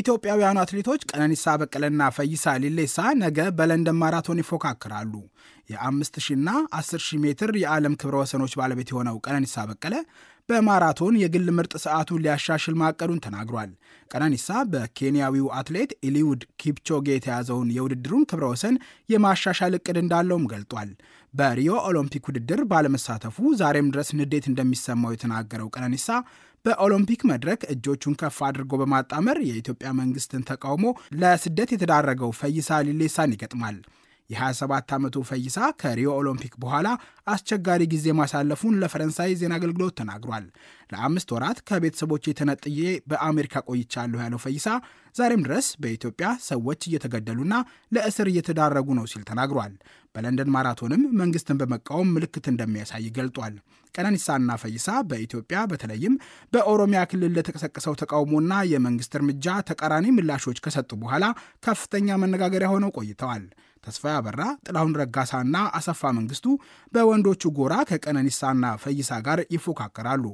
ኢትዮጵያውያኑ አትሌቶች ቀነኒሳ በቀለና ፈይሳ ሊሌሳ ነገ በለንደን ማራቶን ይፎካከራሉ። የ5000ና 10000 ሜትር የዓለም ክብረ ወሰኖች ባለቤት የሆነው ቀነኒሳ በቀለ በማራቶን የግል ምርጥ ሰዓቱን ሊያሻሽል ማቀዱን ተናግሯል። ቀነኒሳ በኬንያዊው አትሌት ኤሊውድ ኪፕቾጌ የተያዘውን የውድድሩን ክብረ ወሰን የማሻሻል እቅድ እንዳለውም ገልጧል። በሪዮ ኦሎምፒክ ውድድር ባለመሳተፉ ዛሬም ድረስ ንዴት እንደሚሰማው የተናገረው ቀነኒሳ በኦሎምፒክ መድረክ እጆቹን ከፍ አድርጎ በማጣመር የኢትዮጵያ መንግስትን ተቃውሞ ለስደት የተዳረገው ፈይሳ ሊሌሳን ይገጥማል። የ27 ዓመቱ ፈይሳ ከሪዮ ኦሎምፒክ በኋላ አስቸጋሪ ጊዜ ማሳለፉን ለፈረንሳይ ዜና አገልግሎት ተናግሯል። ለአምስት ወራት ከቤተሰቦች የተነጥዬ በአሜሪካ ቆይቻለሁ ያለው ፈይሳ ዛሬም ድረስ በኢትዮጵያ ሰዎች እየተገደሉና ለእስር እየተዳረጉ ነው ሲል ተናግሯል። በለንደን ማራቶንም መንግስትን በመቃወም ምልክት እንደሚያሳይ ገልጧል። ቀነኒሳና ፈይሳ በኢትዮጵያ በተለይም በኦሮሚያ ክልል ለተቀሰቀሰው ተቃውሞና የመንግስት እርምጃ ተቃራኒ ምላሾች ከሰጡ በኋላ ከፍተኛ መነጋገሪያ ሆነው ቆይተዋል። ተስፋ ያበራ፣ ጥላሁን ረጋሳና አሰፋ መንግስቱ በወንዶቹ ጎራ ከቀነኒሳና ፈይሳ ጋር ይፎካከራሉ።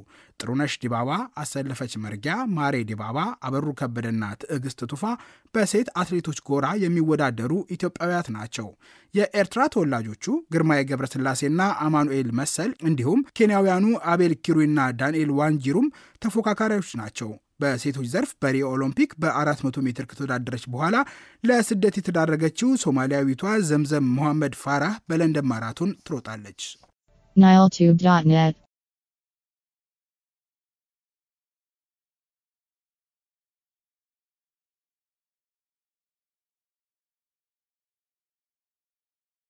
ጥሩነሽ ዲባባ፣ አሰለፈች መርጊያ፣ ማሬ ዲባባ፣ አበሩ ከበደና ትዕግስት ቱፋ በሴት አትሌቶች ጎራ የሚወዳደሩ ኢትዮጵያውያት ናቸው። የኤርትራ ተወላጆቹ ግርማዬ ገብረስላሴና አማኑኤል መሰል እንዲሁም ኬንያውያኑ አቤል ኪሩና ዳንኤል ዋንጂሩም ተፎካካሪዎች ናቸው። በሴቶች ዘርፍ በሪዮ ኦሎምፒክ በ400 ሜትር ከተወዳደረች በኋላ ለስደት የተዳረገችው ሶማሊያዊቷ ዘምዘም መሐመድ ፋራህ በለንደን ማራቶን ትሮጣለች። ናይልቱብ ዶት ኔት